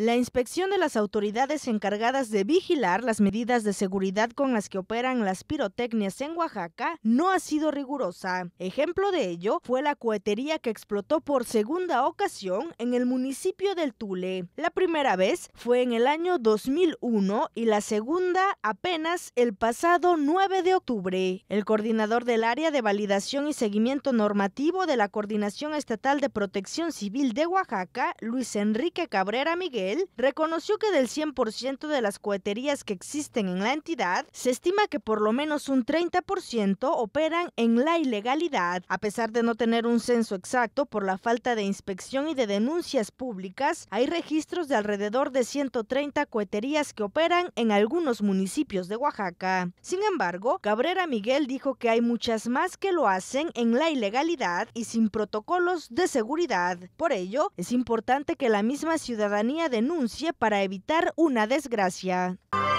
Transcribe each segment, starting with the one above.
La inspección de las autoridades encargadas de vigilar las medidas de seguridad con las que operan las pirotecnias en Oaxaca no ha sido rigurosa. Ejemplo de ello fue la cohetería que explotó por segunda ocasión en el municipio del Tule. La primera vez fue en el año 2001 y la segunda apenas el pasado 9 de octubre. El coordinador del área de validación y seguimiento normativo de la Coordinación Estatal de Protección Civil de Oaxaca, Luis Enrique Cabrera Miguel, reconoció que del 100% de las coheterías que existen en la entidad, se estima que por lo menos un 30% operan en la ilegalidad. A pesar de no tener un censo exacto por la falta de inspección y de denuncias públicas, hay registros de alrededor de 130 coheterías que operan en algunos municipios de Oaxaca. Sin embargo, Cabrera Miguel dijo que hay muchas más que lo hacen en la ilegalidad y sin protocolos de seguridad. Por ello, es importante que la misma ciudadanía de denuncie para evitar una desgracia.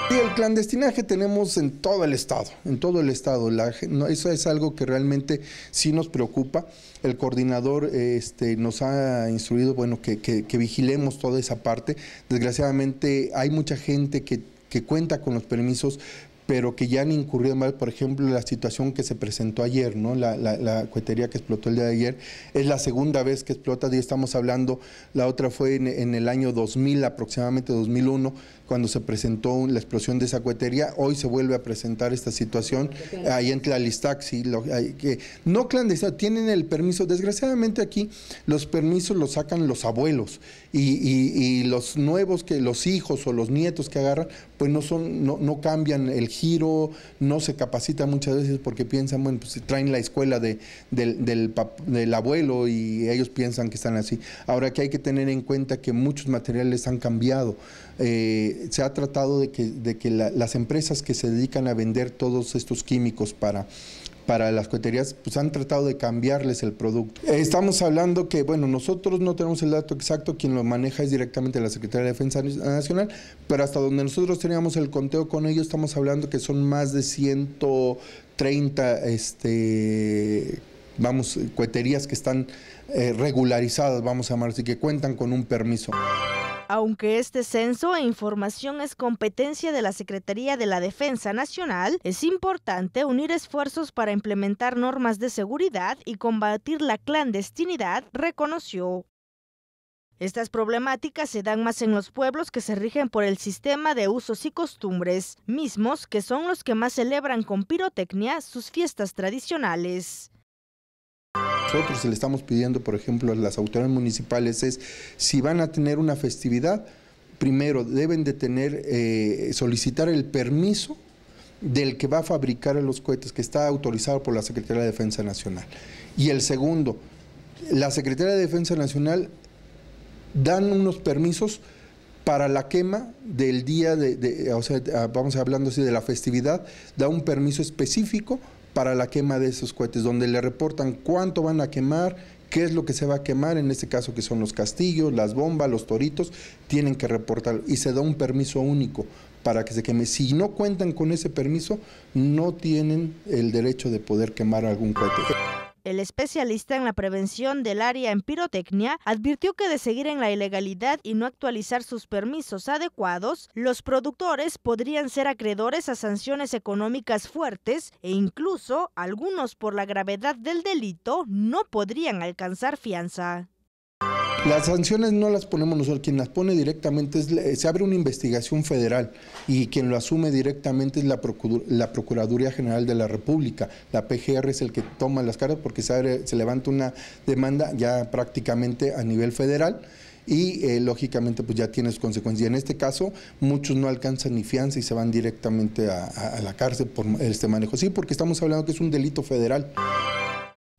el clandestinaje tenemos en todo el estado, en todo el estado. eso es algo que realmente sí nos preocupa. El coordinador este, nos ha instruido bueno, que, vigilemos toda esa parte. Desgraciadamente hay mucha gente que cuenta con los permisos, pero que ya han incurrido mal, por ejemplo, la situación que se presentó ayer, ¿no? La, la, cuetería que explotó el día de ayer, es la segunda vez que explota, y estamos hablando, la otra fue en, el año 2000, aproximadamente 2001, cuando se presentó la explosión de esa cuetería, hoy se vuelve a presentar esta situación ahí en Tlalistaxi, lo, que no clandestino, tienen el permiso, desgraciadamente aquí los permisos los sacan los abuelos y, los nuevos que los hijos o los nietos que agarran, pues no son, no, no cambian el giro, no se capacita muchas veces porque piensan, bueno, pues traen la escuela del, abuelo y ellos piensan que están así. Ahora que hay que tener en cuenta que muchos materiales han cambiado. Eh, se ha tratado de que, las empresas que se dedican a vender todos estos químicos para para las coheterías, pues han tratado de cambiarles el producto. Eh, estamos hablando que, bueno, nosotros no tenemos el dato exacto, quien lo maneja es directamente la Secretaría de Defensa Nacional, pero hasta donde nosotros teníamos el conteo con ellos, estamos hablando que son más de 130 este, vamos, coheterías que están eh, regularizadas, vamos a llamar así, que cuentan con un permiso. Aunque este censo e información es competencia de la Secretaría de la Defensa Nacional, es importante unir esfuerzos para implementar normas de seguridad y combatir la clandestinidad, reconoció. Estas problemáticas se dan más en los pueblos que se rigen por el sistema de usos y costumbres, mismos que son los que más celebran con pirotecnia sus fiestas tradicionales. Nosotros le estamos pidiendo, por ejemplo, a las autoridades municipales es, si van a tener una festividad, primero deben de tener, eh, solicitar el permiso del que va a fabricar los cohetes, que está autorizado por la Secretaría de Defensa Nacional. Y el segundo, la Secretaría de Defensa Nacional dan unos permisos para la quema del día, de, ah, vamos hablando así de la festividad, da un permiso específico para la quema de esos cohetes, donde le reportan cuánto van a quemar, qué es lo que se va a quemar, en este caso que son los castillos, las bombas, los toritos, tienen que reportar y se da un permiso único para que se queme. Si no cuentan con ese permiso, no tienen el derecho de poder quemar algún cohete. El especialista en la prevención del área en pirotecnia advirtió que de seguir en la ilegalidad y no actualizar sus permisos adecuados, los productores podrían ser acreedores a sanciones económicas fuertes e incluso algunos por la gravedad del delito no podrían alcanzar fianza. Las sanciones no las ponemos nosotros, quien las pone directamente es, se abre una investigación federal y quien lo asume directamente es la, la Procuraduría General de la República. La PGR es el que toma las cargas porque se, levanta una demanda ya prácticamente a nivel federal y eh, lógicamente pues ya tiene sus consecuencias. Y en este caso muchos no alcanzan ni fianza y se van directamente a la cárcel por este manejo. Sí, porque estamos hablando que es un delito federal.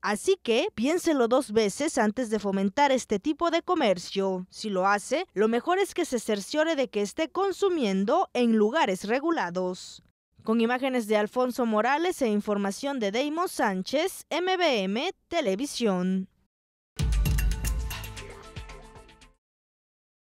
Así que piénselo dos veces antes de fomentar este tipo de comercio. Si lo hace, lo mejor es que se cerciore de que esté consumiendo en lugares regulados. Con imágenes de Alfonso Morales e información de Deimos Sánchez, MBM Televisión.